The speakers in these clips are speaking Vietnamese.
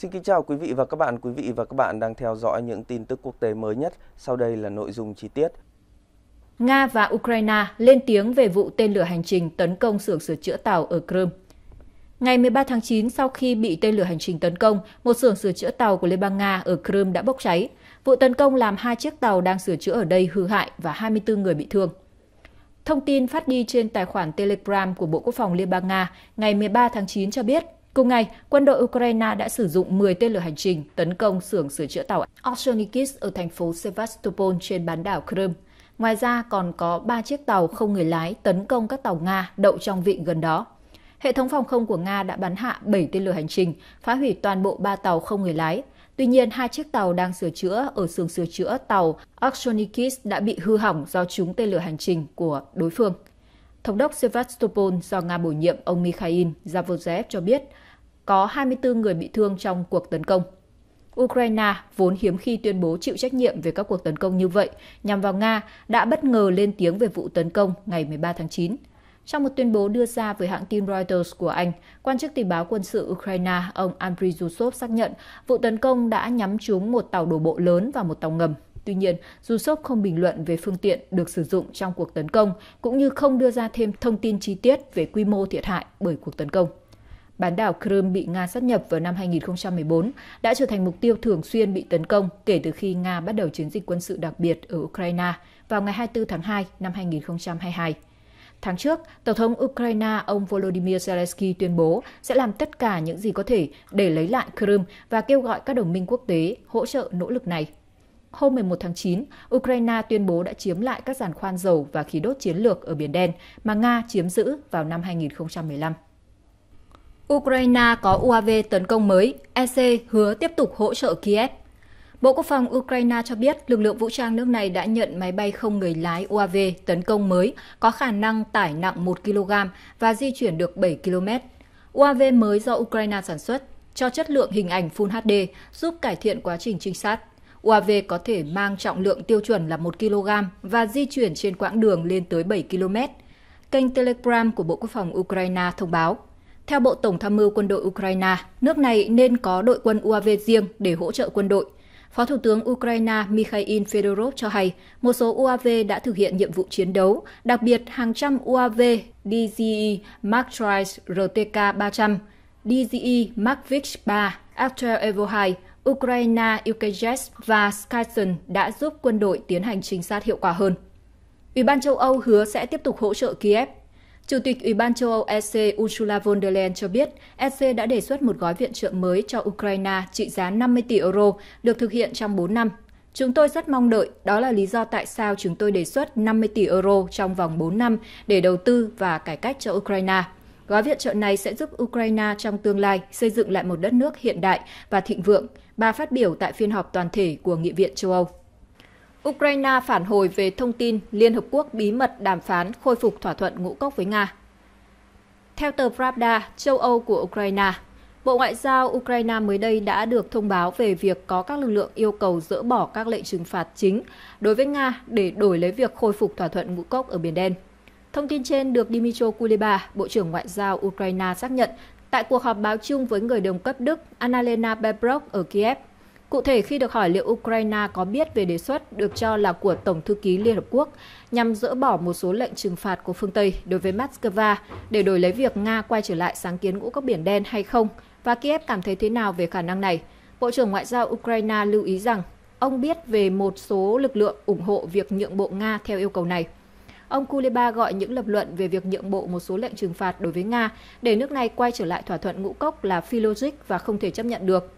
Xin kính chào quý vị và các bạn. Quý vị và các bạn đang theo dõi những tin tức quốc tế mới nhất. Sau đây là nội dung chi tiết. Nga và Ukraine lên tiếng về vụ tên lửa hành trình tấn công xưởng sửa chữa tàu ở Crimea. Ngày 13 tháng 9, sau khi bị tên lửa hành trình tấn công, một xưởng sửa chữa tàu của Liên bang Nga ở Crimea đã bốc cháy. Vụ tấn công làm hai chiếc tàu đang sửa chữa ở đây hư hại và 24 người bị thương. Thông tin phát đi trên tài khoản Telegram của Bộ Quốc phòng Liên bang Nga ngày 13 tháng 9 cho biết Cùng ngày, quân đội Ukraine đã sử dụng 10 tên lửa hành trình tấn công xưởng sửa chữa tàu Orsonikis ở thành phố Sevastopol trên bán đảo Crimea. Ngoài ra còn có 3 chiếc tàu không người lái tấn công các tàu Nga đậu trong vịnh gần đó. Hệ thống phòng không của Nga đã bắn hạ 7 tên lửa hành trình, phá hủy toàn bộ 3 tàu không người lái. Tuy nhiên, hai chiếc tàu đang sửa chữa ở xưởng sửa chữa tàu Akshonikis đã bị hư hỏng do trúng tên lửa hành trình của đối phương. Thống đốc Sevastopol do Nga bổ nhiệm ông Mikhail Zavozev cho biết, có 24 người bị thương trong cuộc tấn công. Ukraine vốn hiếm khi tuyên bố chịu trách nhiệm về các cuộc tấn công như vậy nhằm vào Nga đã bất ngờ lên tiếng về vụ tấn công ngày 13 tháng 9. Trong một tuyên bố đưa ra với hãng tin Reuters của Anh, quan chức tình báo quân sự Ukraine ông Andriy Yusov xác nhận vụ tấn công đã nhắm trúng một tàu đổ bộ lớn và một tàu ngầm. Tuy nhiên, Yusov không bình luận về phương tiện được sử dụng trong cuộc tấn công, cũng như không đưa ra thêm thông tin chi tiết về quy mô thiệt hại bởi cuộc tấn công bán đảo Crimea bị Nga sát nhập vào năm 2014 đã trở thành mục tiêu thường xuyên bị tấn công kể từ khi Nga bắt đầu chiến dịch quân sự đặc biệt ở Ukraine vào ngày 24 tháng 2 năm 2022. Tháng trước, Tổng thống Ukraine ông Volodymyr Zelensky tuyên bố sẽ làm tất cả những gì có thể để lấy lại Crimea và kêu gọi các đồng minh quốc tế hỗ trợ nỗ lực này. Hôm 11 tháng 9, Ukraine tuyên bố đã chiếm lại các giàn khoan dầu và khí đốt chiến lược ở Biển Đen mà Nga chiếm giữ vào năm 2015. Ukraine có UAV tấn công mới, EC hứa tiếp tục hỗ trợ Kiev. Bộ Quốc phòng Ukraine cho biết lực lượng vũ trang nước này đã nhận máy bay không người lái UAV tấn công mới có khả năng tải nặng 1 kg và di chuyển được 7 km. UAV mới do Ukraine sản xuất cho chất lượng hình ảnh Full HD giúp cải thiện quá trình trinh sát. UAV có thể mang trọng lượng tiêu chuẩn là 1 kg và di chuyển trên quãng đường lên tới 7 km. Kênh Telegram của Bộ Quốc phòng Ukraine thông báo. Theo Bộ Tổng tham mưu quân đội Ukraine, nước này nên có đội quân UAV riêng để hỗ trợ quân đội. Phó Thủ tướng Ukraine Mikhail Fedorov cho hay một số UAV đã thực hiện nhiệm vụ chiến đấu, đặc biệt hàng trăm UAV DZE Mark III RTK-300, DZE Mark Vich 3, Astral Evo 2, Ukraine UKJS và Skyson đã giúp quân đội tiến hành trinh sát hiệu quả hơn. Ủy ban châu Âu hứa sẽ tiếp tục hỗ trợ Kiev Chủ tịch Ủy ban châu Âu EC Ursula von der Leyen cho biết, EC đã đề xuất một gói viện trợ mới cho Ukraine trị giá 50 tỷ euro, được thực hiện trong 4 năm. Chúng tôi rất mong đợi, đó là lý do tại sao chúng tôi đề xuất 50 tỷ euro trong vòng 4 năm để đầu tư và cải cách cho Ukraine. Gói viện trợ này sẽ giúp Ukraine trong tương lai xây dựng lại một đất nước hiện đại và thịnh vượng, bà phát biểu tại phiên họp toàn thể của Nghị viện châu Âu. Ukraine phản hồi về thông tin Liên Hợp Quốc bí mật đàm phán khôi phục thỏa thuận ngũ cốc với Nga. Theo tờ Pravda, châu Âu của Ukraine, Bộ Ngoại giao Ukraine mới đây đã được thông báo về việc có các lực lượng yêu cầu dỡ bỏ các lệnh trừng phạt chính đối với Nga để đổi lấy việc khôi phục thỏa thuận ngũ cốc ở Biển Đen. Thông tin trên được Dmytro Kuleba, Bộ trưởng Ngoại giao Ukraine xác nhận tại cuộc họp báo chung với người đồng cấp Đức Annalena Baerbock ở Kiev Cụ thể, khi được hỏi liệu Ukraine có biết về đề xuất được cho là của Tổng thư ký Liên Hợp Quốc nhằm dỡ bỏ một số lệnh trừng phạt của phương Tây đối với Moscow để đổi lấy việc Nga quay trở lại sáng kiến ngũ cốc biển đen hay không, và Kiev cảm thấy thế nào về khả năng này, Bộ trưởng Ngoại giao Ukraine lưu ý rằng ông biết về một số lực lượng ủng hộ việc nhượng bộ Nga theo yêu cầu này. Ông Kuleba gọi những lập luận về việc nhượng bộ một số lệnh trừng phạt đối với Nga để nước này quay trở lại thỏa thuận ngũ cốc là phi logic và không thể chấp nhận được.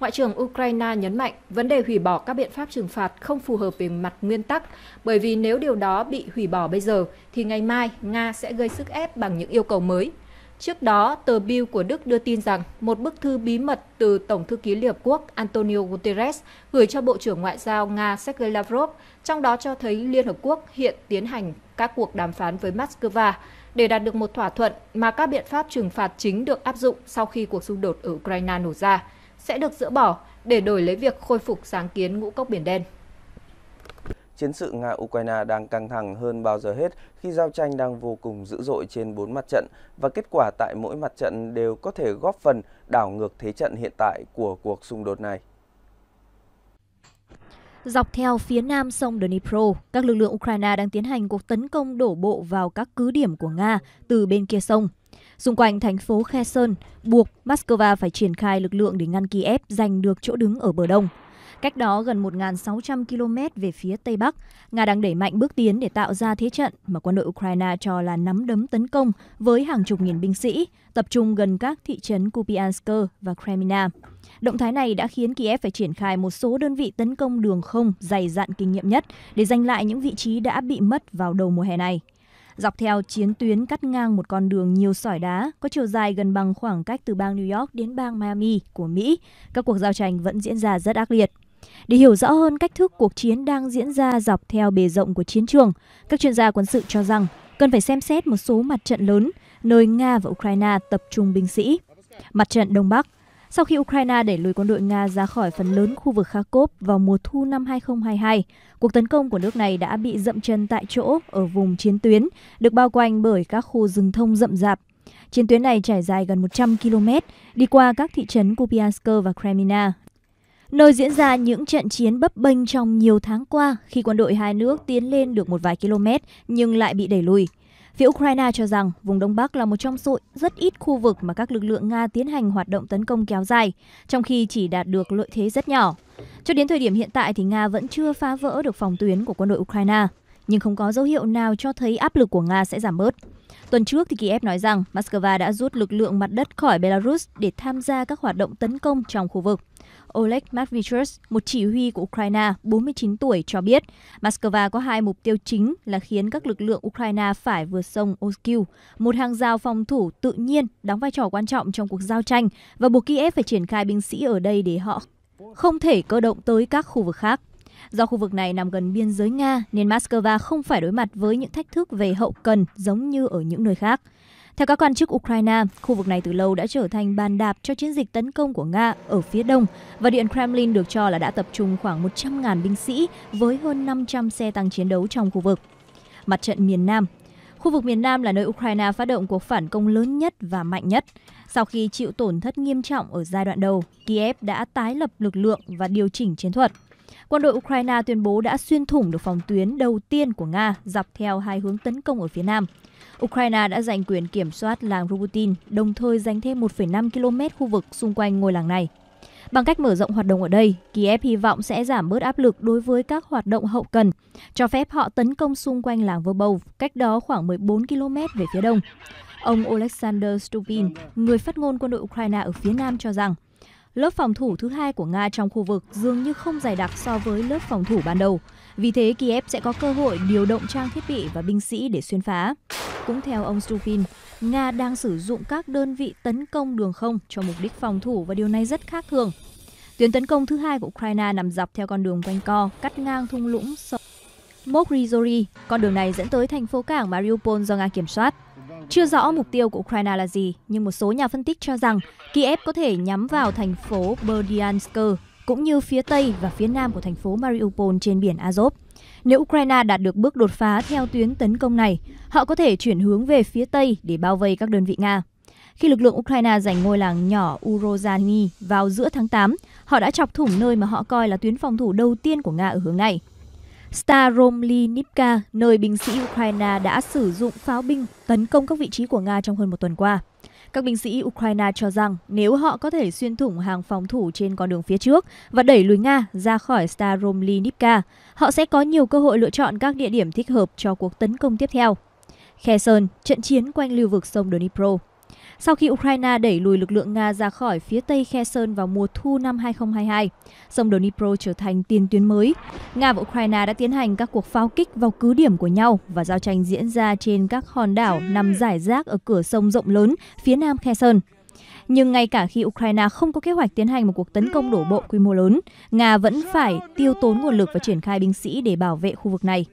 Ngoại trưởng Ukraine nhấn mạnh vấn đề hủy bỏ các biện pháp trừng phạt không phù hợp về mặt nguyên tắc, bởi vì nếu điều đó bị hủy bỏ bây giờ thì ngày mai Nga sẽ gây sức ép bằng những yêu cầu mới. Trước đó, tờ Bill của Đức đưa tin rằng một bức thư bí mật từ Tổng thư ký Liên Hợp Quốc Antonio Guterres gửi cho Bộ trưởng Ngoại giao Nga Sergei Lavrov, trong đó cho thấy Liên Hợp Quốc hiện tiến hành các cuộc đàm phán với Moscow để đạt được một thỏa thuận mà các biện pháp trừng phạt chính được áp dụng sau khi cuộc xung đột ở Ukraine nổ ra sẽ được dỡ bỏ để đổi lấy việc khôi phục sáng kiến ngũ cốc Biển Đen. Chiến sự Nga-Ukraine đang căng thẳng hơn bao giờ hết khi giao tranh đang vô cùng dữ dội trên bốn mặt trận và kết quả tại mỗi mặt trận đều có thể góp phần đảo ngược thế trận hiện tại của cuộc xung đột này. Dọc theo phía nam sông Dnipro, các lực lượng Ukraine đang tiến hành cuộc tấn công đổ bộ vào các cứ điểm của Nga từ bên kia sông. Xung quanh thành phố Kherson, buộc Moscow phải triển khai lực lượng để ngăn Kiev giành được chỗ đứng ở bờ đông. Cách đó gần 1.600 km về phía Tây Bắc, Nga đang đẩy mạnh bước tiến để tạo ra thế trận mà quân đội Ukraine cho là nắm đấm tấn công với hàng chục nghìn binh sĩ, tập trung gần các thị trấn Kupiansk và Kremina. Động thái này đã khiến Kiev phải triển khai một số đơn vị tấn công đường không dày dặn kinh nghiệm nhất để giành lại những vị trí đã bị mất vào đầu mùa hè này dọc theo chiến tuyến cắt ngang một con đường nhiều sỏi đá có chiều dài gần bằng khoảng cách từ bang New York đến bang Miami của Mỹ. Các cuộc giao tranh vẫn diễn ra rất ác liệt. Để hiểu rõ hơn cách thức cuộc chiến đang diễn ra dọc theo bề rộng của chiến trường, các chuyên gia quân sự cho rằng cần phải xem xét một số mặt trận lớn nơi Nga và Ukraine tập trung binh sĩ. Mặt trận Đông Bắc sau khi Ukraine đẩy lùi quân đội Nga ra khỏi phần lớn khu vực Kharkov vào mùa thu năm 2022. Cuộc tấn công của nước này đã bị dậm chân tại chỗ ở vùng chiến tuyến, được bao quanh bởi các khu rừng thông rậm rạp. Chiến tuyến này trải dài gần 100 km, đi qua các thị trấn Kupiansk và Kremina, nơi diễn ra những trận chiến bấp bênh trong nhiều tháng qua khi quân đội hai nước tiến lên được một vài km nhưng lại bị đẩy lùi. Phía Ukraine cho rằng vùng Đông Bắc là một trong số rất ít khu vực mà các lực lượng Nga tiến hành hoạt động tấn công kéo dài, trong khi chỉ đạt được lợi thế rất nhỏ. Cho đến thời điểm hiện tại thì Nga vẫn chưa phá vỡ được phòng tuyến của quân đội Ukraine, nhưng không có dấu hiệu nào cho thấy áp lực của Nga sẽ giảm bớt. Tuần trước thì Kiev nói rằng Moscow đã rút lực lượng mặt đất khỏi Belarus để tham gia các hoạt động tấn công trong khu vực. Oleg Matvichus, một chỉ huy của Ukraine 49 tuổi cho biết, Moscow có hai mục tiêu chính là khiến các lực lượng Ukraine phải vượt sông Oskil, một hàng rào phòng thủ tự nhiên đóng vai trò quan trọng trong cuộc giao tranh và buộc Kiev phải triển khai binh sĩ ở đây để họ không thể cơ động tới các khu vực khác. Do khu vực này nằm gần biên giới Nga nên Moscow không phải đối mặt với những thách thức về hậu cần giống như ở những nơi khác. Theo các quan chức Ukraine, khu vực này từ lâu đã trở thành bàn đạp cho chiến dịch tấn công của Nga ở phía đông và Điện Kremlin được cho là đã tập trung khoảng 100.000 binh sĩ với hơn 500 xe tăng chiến đấu trong khu vực. Mặt trận miền Nam Khu vực miền Nam là nơi Ukraine phát động cuộc phản công lớn nhất và mạnh nhất. Sau khi chịu tổn thất nghiêm trọng ở giai đoạn đầu, Kiev đã tái lập lực lượng và điều chỉnh chiến thuật. Quân đội Ukraine tuyên bố đã xuyên thủng được phòng tuyến đầu tiên của Nga dọc theo hai hướng tấn công ở phía nam. Ukraine đã giành quyền kiểm soát làng Rubutin, đồng thời giành thêm 1,5 km khu vực xung quanh ngôi làng này. Bằng cách mở rộng hoạt động ở đây, Kiev hy vọng sẽ giảm bớt áp lực đối với các hoạt động hậu cần, cho phép họ tấn công xung quanh làng Vobov, cách đó khoảng 14 km về phía đông. Ông Oleksandr Stupin, người phát ngôn quân đội Ukraine ở phía Nam cho rằng Lớp phòng thủ thứ hai của Nga trong khu vực dường như không dày đặc so với lớp phòng thủ ban đầu. Vì thế, Kiev sẽ có cơ hội điều động trang thiết bị và binh sĩ để xuyên phá. Cũng theo ông Stupin, Nga đang sử dụng các đơn vị tấn công đường không cho mục đích phòng thủ và điều này rất khác thường. Tuyến tấn công thứ hai của Ukraine nằm dọc theo con đường quanh co, cắt ngang thung lũng sông Mokrizori. Con đường này dẫn tới thành phố cảng Mariupol do Nga kiểm soát. Chưa rõ mục tiêu của Ukraine là gì, nhưng một số nhà phân tích cho rằng Kiev có thể nhắm vào thành phố Berdyansk cũng như phía tây và phía nam của thành phố Mariupol trên biển Azov. Nếu Ukraine đạt được bước đột phá theo tuyến tấn công này, họ có thể chuyển hướng về phía tây để bao vây các đơn vị Nga. Khi lực lượng Ukraine giành ngôi làng nhỏ Urozhany vào giữa tháng 8, họ đã chọc thủng nơi mà họ coi là tuyến phòng thủ đầu tiên của Nga ở hướng này. Staromly nơi binh sĩ Ukraine đã sử dụng pháo binh tấn công các vị trí của Nga trong hơn một tuần qua. Các binh sĩ Ukraine cho rằng nếu họ có thể xuyên thủng hàng phòng thủ trên con đường phía trước và đẩy lùi Nga ra khỏi Staromly họ sẽ có nhiều cơ hội lựa chọn các địa điểm thích hợp cho cuộc tấn công tiếp theo. Kherson, trận chiến quanh lưu vực sông Dnipro sau khi Ukraine đẩy lùi lực lượng Nga ra khỏi phía tây Kherson vào mùa thu năm 2022. Sông Dnipro trở thành tiền tuyến mới. Nga và Ukraine đã tiến hành các cuộc pháo kích vào cứ điểm của nhau và giao tranh diễn ra trên các hòn đảo nằm rải rác ở cửa sông rộng lớn phía nam Kherson. Nhưng ngay cả khi Ukraine không có kế hoạch tiến hành một cuộc tấn công đổ bộ quy mô lớn, Nga vẫn phải tiêu tốn nguồn lực và triển khai binh sĩ để bảo vệ khu vực này.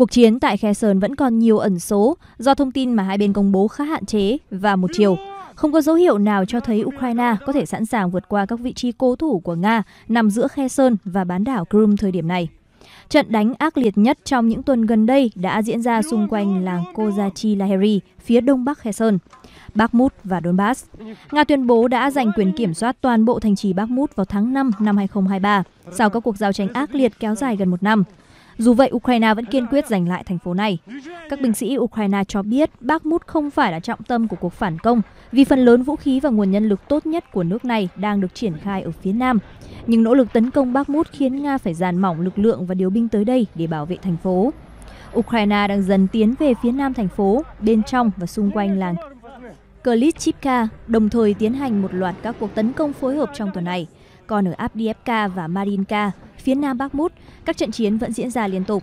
Cuộc chiến tại Khe Sơn vẫn còn nhiều ẩn số do thông tin mà hai bên công bố khá hạn chế và một chiều. Không có dấu hiệu nào cho thấy Ukraine có thể sẵn sàng vượt qua các vị trí cố thủ của Nga nằm giữa Khe Sơn và bán đảo Crimea thời điểm này. Trận đánh ác liệt nhất trong những tuần gần đây đã diễn ra xung quanh làng Kozachi Laheri, phía đông bắc Khe Kherson, Bakhmut và Donbass. Nga tuyên bố đã giành quyền kiểm soát toàn bộ thành trì Bakhmut vào tháng 5 năm 2023, sau các cuộc giao tranh ác liệt kéo dài gần một năm. Dù vậy, Ukraine vẫn kiên quyết giành lại thành phố này. Các binh sĩ Ukraine cho biết Bakhmut không phải là trọng tâm của cuộc phản công, vì phần lớn vũ khí và nguồn nhân lực tốt nhất của nước này đang được triển khai ở phía nam. Nhưng nỗ lực tấn công Bakhmut khiến Nga phải dàn mỏng lực lượng và điều binh tới đây để bảo vệ thành phố. Ukraine đang dần tiến về phía nam thành phố, bên trong và xung quanh làng Klitschivka, đồng thời tiến hành một loạt các cuộc tấn công phối hợp trong tuần này. Còn ở Abdiivka và Marinka, phía nam Bakhmut, các trận chiến vẫn diễn ra liên tục.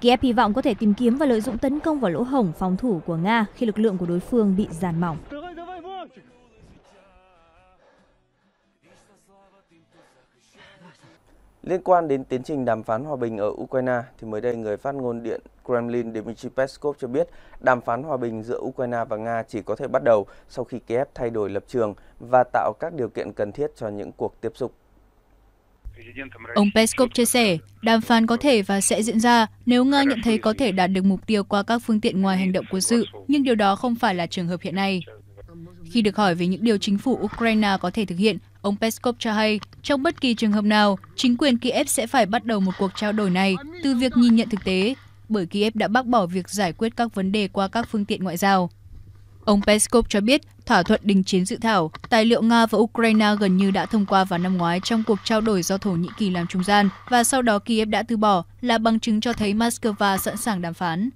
Kiev hy vọng có thể tìm kiếm và lợi dụng tấn công vào lỗ hổng phòng thủ của Nga khi lực lượng của đối phương bị giàn mỏng. Liên quan đến tiến trình đàm phán hòa bình ở Ukraine, thì mới đây người phát ngôn Điện Kremlin Dmitry Peskov cho biết đàm phán hòa bình giữa Ukraine và Nga chỉ có thể bắt đầu sau khi Kiev thay đổi lập trường và tạo các điều kiện cần thiết cho những cuộc tiếp xúc Ông Peskov chia sẻ, đàm phán có thể và sẽ diễn ra nếu Nga nhận thấy có thể đạt được mục tiêu qua các phương tiện ngoài hành động quân sự, nhưng điều đó không phải là trường hợp hiện nay. Khi được hỏi về những điều chính phủ Ukraine có thể thực hiện, ông Peskov cho hay, trong bất kỳ trường hợp nào, chính quyền Kiev sẽ phải bắt đầu một cuộc trao đổi này từ việc nhìn nhận thực tế, bởi Kiev đã bác bỏ việc giải quyết các vấn đề qua các phương tiện ngoại giao. Ông Peskov cho biết thỏa thuận đình chiến dự thảo, tài liệu Nga và Ukraine gần như đã thông qua vào năm ngoái trong cuộc trao đổi do Thổ Nhĩ Kỳ làm trung gian và sau đó Kiev đã từ bỏ là bằng chứng cho thấy Moscow sẵn sàng đàm phán.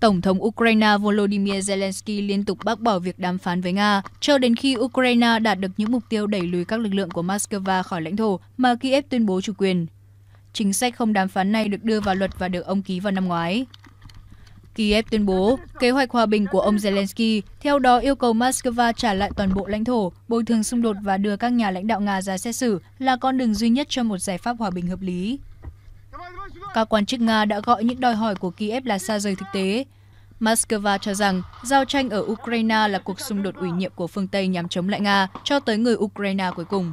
Tổng thống Ukraine Volodymyr Zelensky liên tục bác bỏ việc đàm phán với Nga, cho đến khi Ukraine đạt được những mục tiêu đẩy lùi các lực lượng của Moscow khỏi lãnh thổ mà Kiev tuyên bố chủ quyền. Chính sách không đàm phán này được đưa vào luật và được ông ký vào năm ngoái. Kiev tuyên bố kế hoạch hòa bình của ông Zelensky, theo đó yêu cầu Moscow trả lại toàn bộ lãnh thổ, bồi thường xung đột và đưa các nhà lãnh đạo Nga ra xét xử là con đường duy nhất cho một giải pháp hòa bình hợp lý. Các quan chức Nga đã gọi những đòi hỏi của Kiev là xa rời thực tế. Moscow cho rằng giao tranh ở Ukraine là cuộc xung đột ủy nhiệm của phương Tây nhằm chống lại Nga cho tới người Ukraine cuối cùng.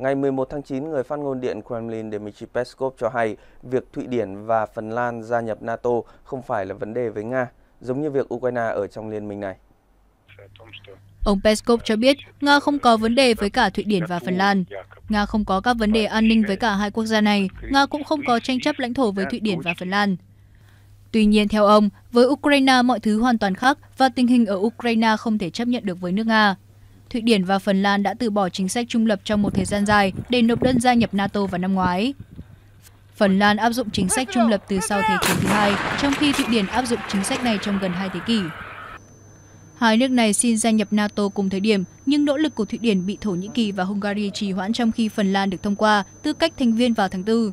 Ngày 11 tháng 9, người phát ngôn Điện Kremlin Dmitry Peskov cho hay việc Thụy Điển và Phần Lan gia nhập NATO không phải là vấn đề với Nga, giống như việc Ukraine ở trong liên minh này. Ông Peskov cho biết Nga không có vấn đề với cả Thụy Điển và Phần Lan. Nga không có các vấn đề an ninh với cả hai quốc gia này. Nga cũng không có tranh chấp lãnh thổ với Thụy Điển và Phần Lan. Tuy nhiên, theo ông, với Ukraine mọi thứ hoàn toàn khác và tình hình ở Ukraine không thể chấp nhận được với nước Nga. Thụy Điển và Phần Lan đã từ bỏ chính sách trung lập trong một thời gian dài để nộp đơn gia nhập NATO vào năm ngoái. Phần Lan áp dụng chính sách trung lập từ sau Thế chiến thứ hai, trong khi Thụy Điển áp dụng chính sách này trong gần hai thế kỷ. Hai nước này xin gia nhập NATO cùng thời điểm, nhưng nỗ lực của Thụy Điển bị Thổ Nhĩ Kỳ và Hungary trì hoãn trong khi Phần Lan được thông qua tư cách thành viên vào tháng 4.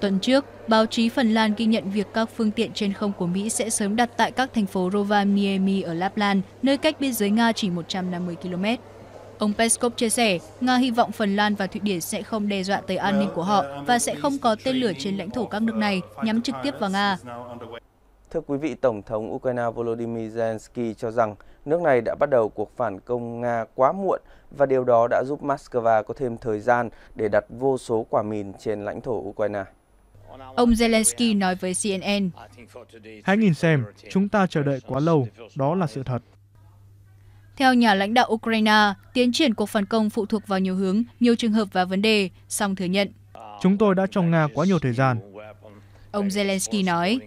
Tuần trước, báo chí Phần Lan ghi nhận việc các phương tiện trên không của Mỹ sẽ sớm đặt tại các thành phố Rovaniemi ở Lapland, nơi cách biên giới Nga chỉ 150 km. Ông Peskov chia sẻ, Nga hy vọng Phần Lan và Thụy Điển sẽ không đe dọa tới an ninh của họ và sẽ không có tên lửa trên lãnh thổ các nước này nhắm trực tiếp vào Nga. Thưa quý vị, Tổng thống Ukraine Volodymyr Zelensky cho rằng nước này đã bắt đầu cuộc phản công Nga quá muộn và điều đó đã giúp Moscow có thêm thời gian để đặt vô số quả mìn trên lãnh thổ Ukraine. Ông Zelensky nói với CNN. Hãy nhìn xem, chúng ta chờ đợi quá lâu, đó là sự thật. Theo nhà lãnh đạo Ukraine, tiến triển cuộc phản công phụ thuộc vào nhiều hướng, nhiều trường hợp và vấn đề, song thừa nhận. Chúng tôi đã cho Nga quá nhiều thời gian. Ông Zelensky nói,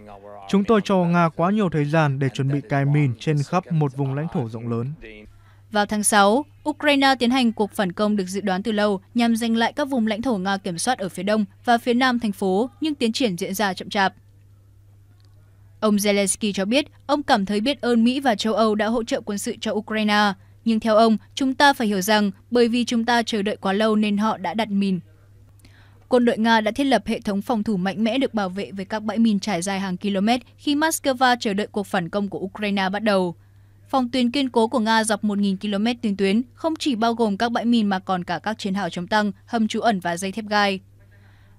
Chúng tôi cho Nga quá nhiều thời gian để chuẩn bị cài mìn trên khắp một vùng lãnh thổ rộng lớn. Vào tháng 6, Ukraine tiến hành cuộc phản công được dự đoán từ lâu nhằm giành lại các vùng lãnh thổ Nga kiểm soát ở phía đông và phía nam thành phố, nhưng tiến triển diễn ra chậm chạp. Ông Zelensky cho biết ông cảm thấy biết ơn Mỹ và châu Âu đã hỗ trợ quân sự cho Ukraine. Nhưng theo ông, chúng ta phải hiểu rằng bởi vì chúng ta chờ đợi quá lâu nên họ đã đặt mìn. Quân đội Nga đã thiết lập hệ thống phòng thủ mạnh mẽ được bảo vệ với các bãi mìn trải dài hàng km khi Moscow chờ đợi cuộc phản công của Ukraine bắt đầu. Phòng tuyến kiên cố của Nga dọc 1.000 km tuyến tuyến không chỉ bao gồm các bãi mìn mà còn cả các chiến hào chống tăng, hầm trú ẩn và dây thép gai.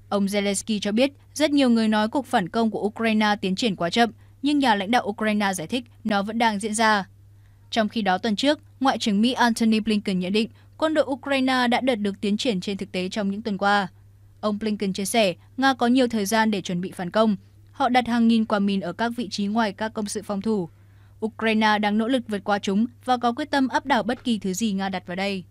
Ông Zelensky cho biết, rất nhiều người nói cuộc phản công của Ukraine tiến triển quá chậm, nhưng nhà lãnh đạo Ukraine giải thích nó vẫn đang diễn ra. Trong khi đó tuần trước, Ngoại trưởng Mỹ Antony Blinken nhận định quân đội Ukraine đã đạt được tiến triển trên thực tế trong những tuần qua. Ông Blinken chia sẻ, Nga có nhiều thời gian để chuẩn bị phản công. Họ đặt hàng nghìn quả mìn ở các vị trí ngoài các công sự phòng thủ, Ukraine đang nỗ lực vượt qua chúng và có quyết tâm áp đảo bất kỳ thứ gì Nga đặt vào đây.